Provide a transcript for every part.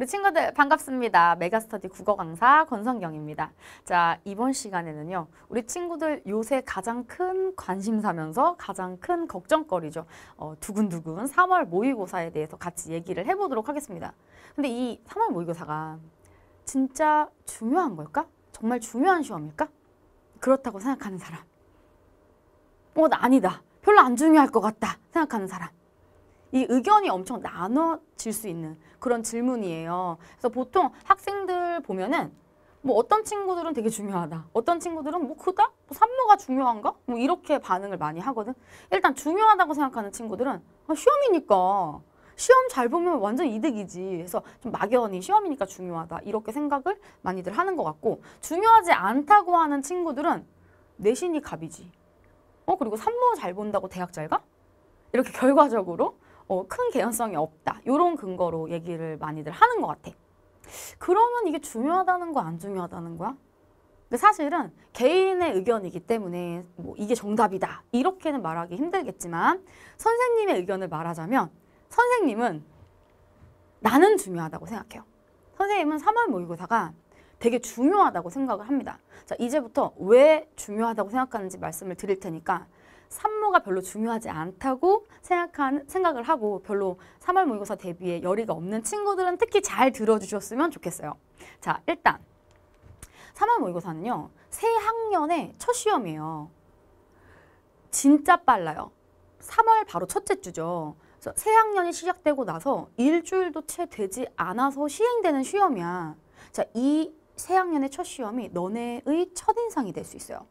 우리 친구들 반갑습니다. 메가스터디 국어 강사 권성경입니다. 자, 이번 시간에는요. 우리 친구들 요새 가장 큰 관심사면서 가장 큰 걱정거리죠. 어, 두근두근 3월 모의고사에 대해서 같이 얘기를 해보도록 하겠습니다. 근데 이 3월 모의고사가 진짜 중요한 걸까? 정말 중요한 시험일까? 그렇다고 생각하는 사람. 어, 아니다. 별로 안 중요할 것 같다 생각하는 사람. 이 의견이 엄청 나눠질 수 있는 그런 질문이에요. 그래서 보통 학생들 보면은 뭐 어떤 친구들은 되게 중요하다. 어떤 친구들은 뭐 크다? 뭐 산모가 중요한가? 뭐 이렇게 반응을 많이 하거든. 일단 중요하다고 생각하는 친구들은 아, 시험이니까 시험 잘 보면 완전 이득이지. 그래서 좀 막연히 시험이니까 중요하다. 이렇게 생각을 많이들 하는 것 같고 중요하지 않다고 하는 친구들은 내신이 갑이지. 어 그리고 산모 잘 본다고 대학 잘 가? 이렇게 결과적으로 어, 큰 개연성이 없다. 이런 근거로 얘기를 많이들 하는 것 같아. 그러면 이게 중요하다는 거 안 중요하다는 거야? 근데 사실은 개인의 의견이기 때문에 뭐 이게 정답이다 이렇게는 말하기 힘들겠지만 선생님의 의견을 말하자면 선생님은 나는 중요하다고 생각해요. 선생님은 3월 모의고사가 되게 중요하다고 생각을 합니다. 자 이제부터 왜 중요하다고 생각하는지 말씀을 드릴 테니까 산모가 별로 중요하지 않다고 생각한, 생각을 하고 별로 3월 모의고사 대비에 열의가 없는 친구들은 특히 잘 들어주셨으면 좋겠어요. 자, 일단 3월 모의고사는요. 새 학년의 첫 시험이에요. 진짜 빨라요. 3월 바로 첫째 주죠. 새 학년이 시작되고 나서 일주일도 채 되지 않아서 시행되는 시험이야. 자, 이 새 학년의 첫 시험이 너네의 첫인상이 될 수 있어요.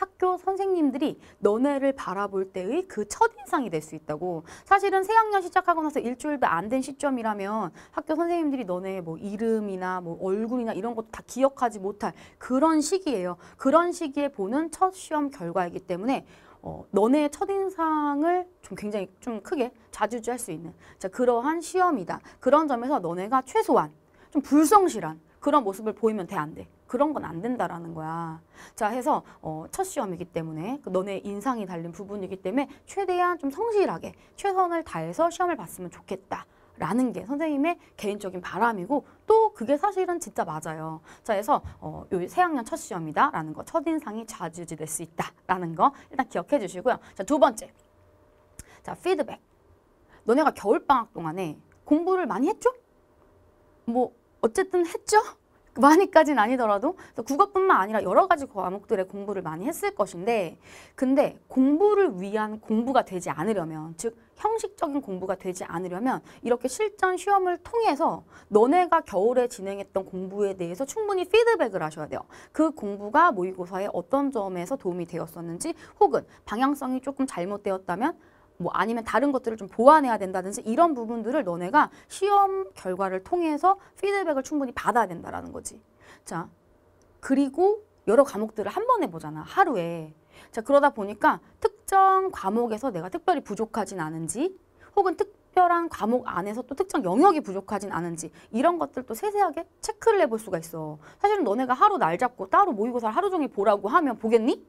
학교 선생님들이 너네를 바라볼 때의 그 첫인상이 될 수 있다고 사실은 새학년 시작하고 나서 일주일도 안 된 시점이라면 학교 선생님들이 너네 뭐 이름이나 뭐 얼굴이나 이런 것도 다 기억하지 못할 그런 시기예요. 그런 시기에 보는 첫 시험 결과이기 때문에 어, 너네의 첫인상을 좀 굉장히 좀 크게 자주우할수 있는 자, 그러한 시험이다. 그런 점에서 너네가 최소한 좀 불성실한 그런 모습을 보이면 돼 안 돼. 그런 건 안 된다라는 거야. 자 해서 어, 첫 시험이기 때문에 그 너네 인상이 달린 부분이기 때문에 최대한 좀 성실하게 최선을 다해서 시험을 봤으면 좋겠다. 라는 게 선생님의 개인적인 바람이고 또 그게 사실은 진짜 맞아요. 자, 해서 어, 요 새학년 첫 시험이다 라는 거, 첫인상이 좌지우지될 수 있다 라는 거 일단 기억해 주시고요. 자, 두 번째. 자, 피드백. 너네가 겨울방학 동안에 공부를 많이 했죠? 뭐 어쨌든 했죠? 많이까지는 아니더라도 국어뿐만 아니라 여러 가지 그 과목들의 공부를 많이 했을 것인데 근데 공부를 위한 공부가 되지 않으려면 즉 형식적인 공부가 되지 않으려면 이렇게 실전 시험을 통해서 너네가 겨울에 진행했던 공부에 대해서 충분히 피드백을 하셔야 돼요. 그 공부가 모의고사에 어떤 점에서 도움이 되었었는지 혹은 방향성이 조금 잘못되었다면 뭐 아니면 다른 것들을 좀 보완해야 된다든지 이런 부분들을 너네가 시험 결과를 통해서 피드백을 충분히 받아야 된다라는 거지. 자, 그리고 여러 과목들을 한 번에 보잖아, 하루에. 자, 그러다 보니까 특정 과목에서 내가 특별히 부족하진 않은지 혹은 특별한 과목 안에서 또 특정 영역이 부족하진 않은지 이런 것들도 세세하게 체크를 해볼 수가 있어. 사실은 너네가 하루 날 잡고 따로 모의고사를 하루 종일 보라고 하면 보겠니?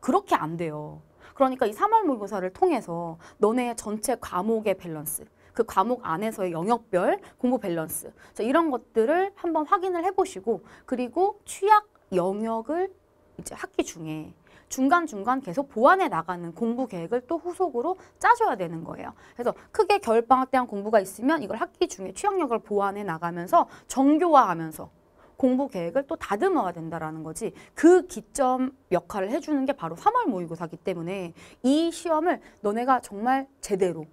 그렇게 안 돼요. 그러니까 이 3월 모의고사를 통해서 너네 전체 과목의 밸런스 그 과목 안에서의 영역별 공부 밸런스 자, 이런 것들을 한번 확인을 해보시고 그리고 취약 영역을 이제 학기 중에 중간중간 계속 보완해 나가는 공부 계획을 또 후속으로 짜줘야 되는 거예요. 그래서 크게 겨울방학 때 한 공부가 있으면 이걸 학기 중에 취약력을 보완해 나가면서 정교화하면서 공부 계획을 또 다듬어야 된다라는 거지 그 기점 역할을 해주는 게 바로 3월 모의고사기 때문에 이 시험을 너네가 정말 제대로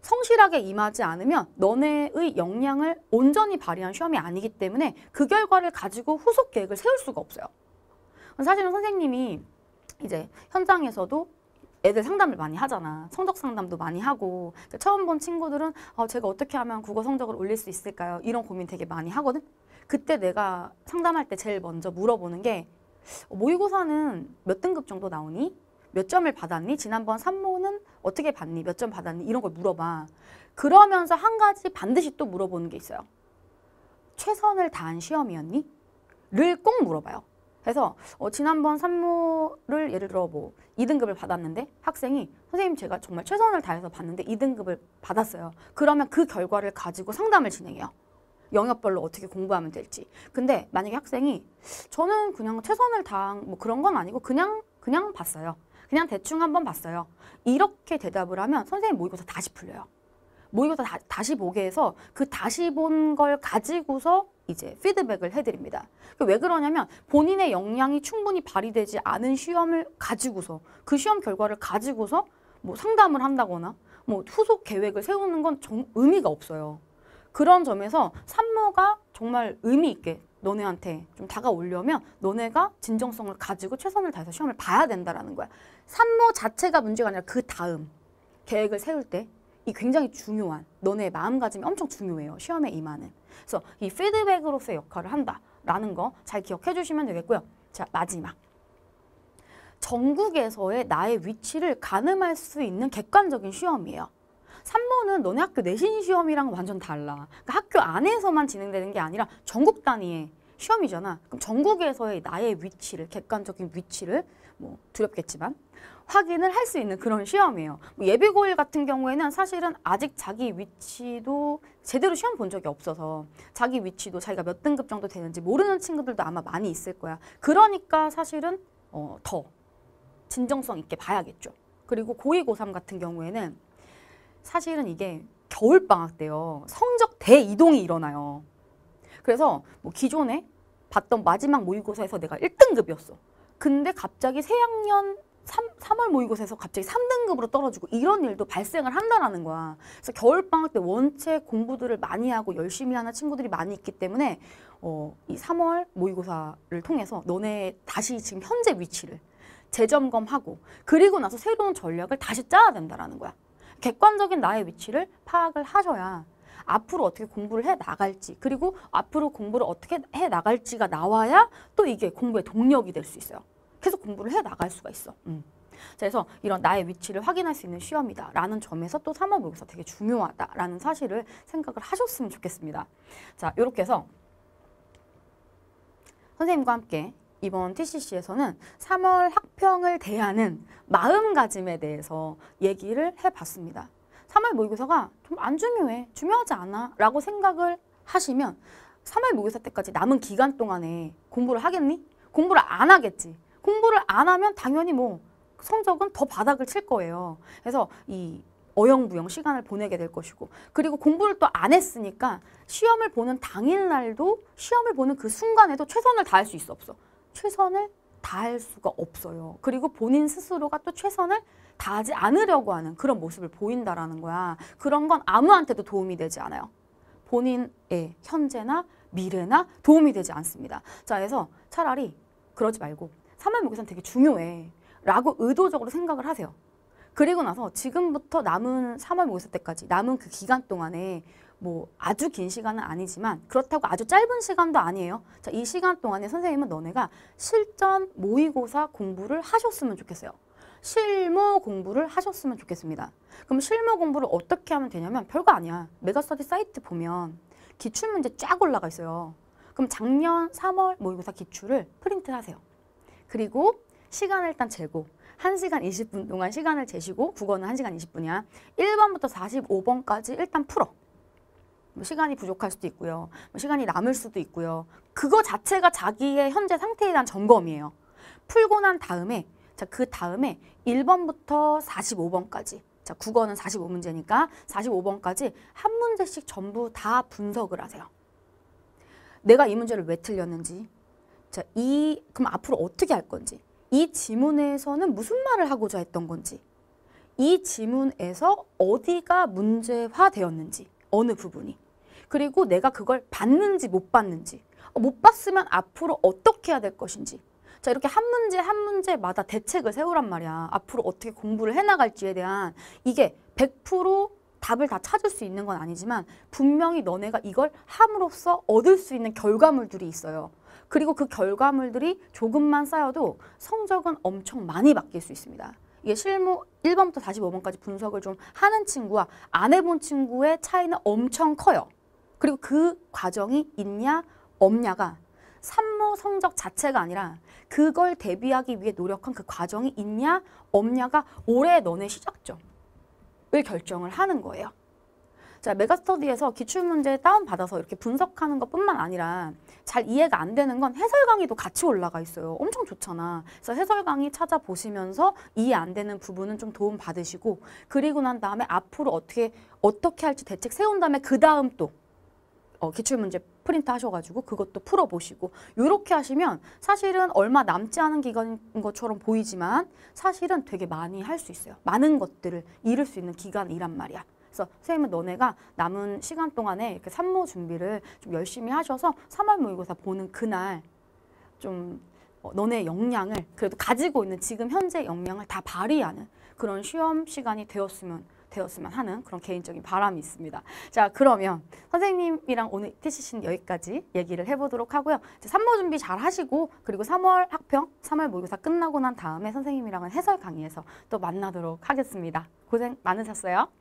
성실하게 임하지 않으면 너네의 역량을 온전히 발휘한 시험이 아니기 때문에 그 결과를 가지고 후속 계획을 세울 수가 없어요. 사실은 선생님이 이제 현장에서도 애들 상담을 많이 하잖아. 성적 상담도 많이 하고 그러니까 처음 본 친구들은 어, 제가 어떻게 하면 국어 성적을 올릴 수 있을까요? 이런 고민 되게 많이 하거든. 그때 내가 상담할 때 제일 먼저 물어보는 게 어, 모의고사는 몇 등급 정도 나오니? 몇 점을 받았니? 지난번 산모는 어떻게 봤니? 몇 점 받았니? 이런 걸 물어봐. 그러면서 한 가지 반드시 또 물어보는 게 있어요. 최선을 다한 시험이었니? 를 꼭 물어봐요. 그래서 어, 지난번 산모를 예를 들어 뭐 2등급을 받았는데 학생이 선생님 제가 정말 최선을 다해서 봤는데 2등급을 받았어요. 그러면 그 결과를 가지고 상담을 진행해요. 영역별로 어떻게 공부하면 될지. 근데 만약에 학생이 저는 그냥 최선을 다한 뭐 그런 건 아니고 그냥 그냥 봤어요. 그냥 대충 한번 봤어요. 이렇게 대답을 하면 선생님 모의고사 뭐 다시 풀려요. 모의고사 뭐 다, 다시 보게 해서 그 다시 본 걸 가지고서 이제 피드백을 해드립니다. 그 왜 그러냐면 본인의 역량이 충분히 발휘되지 않은 시험을 가지고서 그 시험 결과를 가지고서 뭐 상담을 한다거나 뭐 후속 계획을 세우는 건 정, 의미가 없어요. 그런 점에서 산모가 정말 의미 있게 너네한테 좀 다가오려면 너네가 진정성을 가지고 최선을 다해서 시험을 봐야 된다라는 거야. 산모 자체가 문제가 아니라 그 다음 계획을 세울 때 이 굉장히 중요한 너네의 마음가짐이 엄청 중요해요. 시험에 임하는. 그래서 이 피드백으로서의 역할을 한다라는 거 잘 기억해 주시면 되겠고요. 자, 마지막. 전국에서의 나의 위치를 가늠할 수 있는 객관적인 시험이에요. 산모는 너네 학교 내신 시험이랑 완전 달라. 그러니까 학교 안에서만 진행되는 게 아니라 전국 단위의 시험이잖아. 그럼 전국에서의 나의 위치를 객관적인 위치를 뭐 두렵겠지만 확인을 할 수 있는 그런 시험이에요. 뭐 예비고일 같은 경우에는 사실은 아직 자기 위치도 제대로 시험 본 적이 없어서 자기 위치도 자기가 몇 등급 정도 되는지 모르는 친구들도 아마 많이 있을 거야. 그러니까 사실은 어, 더 진정성 있게 봐야겠죠. 그리고 고2, 고3 같은 경우에는 사실은 이게 겨울방학 때요. 성적 대이동이 일어나요. 그래서 뭐 기존에 봤던 마지막 모의고사에서 내가 1등급이었어. 근데 갑자기 새학년 3, 3월 모의고사에서 갑자기 3등급으로 떨어지고 이런 일도 발생을 한다는 거야. 그래서 겨울방학 때 원체 공부들을 많이 하고 열심히 하는 친구들이 많이 있기 때문에 어, 이 3월 모의고사를 통해서 너네 다시 지금 현재 위치를 재점검하고 그리고 나서 새로운 전략을 다시 짜야 된다는 거야. 객관적인 나의 위치를 파악을 하셔야 앞으로 어떻게 공부를 해 나갈지 그리고 앞으로 공부를 어떻게 해 나갈지가 나와야 또 이게 공부의 동력이 될 수 있어요. 계속 공부를 해 나갈 수가 있어. 음. 그래서 이런 나의 위치를 확인할 수 있는 시험이다 라는 점에서 또 사모모의고사 되게 중요하다라는 사실을 생각을 하셨으면 좋겠습니다. 자 이렇게 해서 선생님과 함께 이번 TCC에서는 3월 학평을 대하는 마음가짐에 대해서 얘기를 해봤습니다. 3월 모의고사가 좀 안 중요해, 중요하지 않아 라고 생각을 하시면 3월 모의고사 때까지 남은 기간 동안에 공부를 하겠니? 공부를 안 하겠지. 공부를 안 하면 당연히 뭐 성적은 더 바닥을 칠 거예요. 그래서 이 어영부영 시간을 보내게 될 것이고 그리고 공부를 또 안 했으니까 시험을 보는 당일날도 시험을 보는 그 순간에도 최선을 다할 수 있어 없어 최선을 다할 수가 없어요. 그리고 본인 스스로가 또 최선을 다하지 않으려고 하는 그런 모습을 보인다라는 거야. 그런 건 아무한테도 도움이 되지 않아요. 본인의 현재나 미래나 도움이 되지 않습니다. 자, 그래서 차라리 그러지 말고 3월 목에선 되게 중요해. 라고 의도적으로 생각을 하세요. 그리고 나서 지금부터 남은 3월 모의사 때까지 남은 그 기간 동안에 뭐 아주 긴 시간은 아니지만 그렇다고 아주 짧은 시간도 아니에요. 자, 이 시간 동안에 선생님은 너네가 실전 모의고사 공부를 하셨으면 좋겠어요. 실무 공부를 하셨으면 좋겠습니다. 그럼 실무 공부를 어떻게 하면 되냐면 별거 아니야. 메가스터디 사이트 보면 기출문제 쫙 올라가 있어요. 그럼 작년 3월 모의고사 기출을 프린트하세요. 그리고 시간을 일단 재고 1시간 20분 동안 시간을 재시고 국어는 1시간 20분이야. 1번부터 45번까지 일단 풀어. 뭐 시간이 부족할 수도 있고요. 뭐 시간이 남을 수도 있고요. 그거 자체가 자기의 현재 상태에 대한 점검이에요. 풀고 난 다음에 자, 그 다음에 1번부터 45번까지 자, 국어는 45문제니까 45번까지 한 문제씩 전부 다 분석을 하세요. 내가 이 문제를 왜 틀렸는지 자, 이 그럼 앞으로 어떻게 할 건지 이 지문에서는 무슨 말을 하고자 했던 건지 이 지문에서 어디가 문제화되었는지 어느 부분이. 그리고 내가 그걸 봤는지못 받는지. 못 봤으면 어, 앞으로 어떻게 해야 될 것인지. 자 이렇게 한 문제 한 문제마다 대책을 세우란 말이야. 앞으로 어떻게 공부를 해나갈지에 대한 이게 100% 답을 다 찾을 수 있는 건 아니지만 분명히 너네가 이걸 함으로써 얻을 수 있는 결과물들이 있어요. 그리고 그 결과물들이 조금만 쌓여도 성적은 엄청 많이 바뀔 수 있습니다. 이게 실무 1번부터 45번까지 분석을 좀 하는 친구와 안 해본 친구의 차이는 엄청 커요. 그리고 그 과정이 있냐 없냐가 산모 성적 자체가 아니라 그걸 대비하기 위해 노력한 그 과정이 있냐 없냐가 올해 너네 시작점을 결정을 하는 거예요. 자, 메가스터디에서 기출문제 다운받아서 이렇게 분석하는 것뿐만 아니라 잘 이해가 안 되는 건 해설 강의도 같이 올라가 있어요. 엄청 좋잖아. 그래서 해설 강의 찾아보시면서 이해 안 되는 부분은 좀 도움 받으시고 그리고 난 다음에 앞으로 어떻게 어떻게 할지 대책 세운 다음에 그 다음 또 어, 기출문제 프린트 하셔가지고 그것도 풀어보시고 이렇게 하시면 사실은 얼마 남지 않은 기간인 것처럼 보이지만 사실은 되게 많이 할 수 있어요. 많은 것들을 잃을 수 있는 기간이란 말이야. 그래서 선생님은 너네가 남은 시간 동안에 이렇게 산모 준비를 좀 열심히 하셔서 3월 모의고사 보는 그날 좀 어, 너네 역량을 그래도 가지고 있는 지금 현재 역량을 다 발휘하는 그런 시험 시간이 되었으면 되었으면 하는 그런 개인적인 바람이 있습니다. 자 그러면 선생님이랑 오늘 TCC는 여기까지 얘기를 해보도록 하고요. 이제 3모 준비 잘 하시고 그리고 3월 학평, 3월 모의고사 끝나고 난 다음에 선생님이랑은 해설 강의에서 또 만나도록 하겠습니다. 고생 많으셨어요.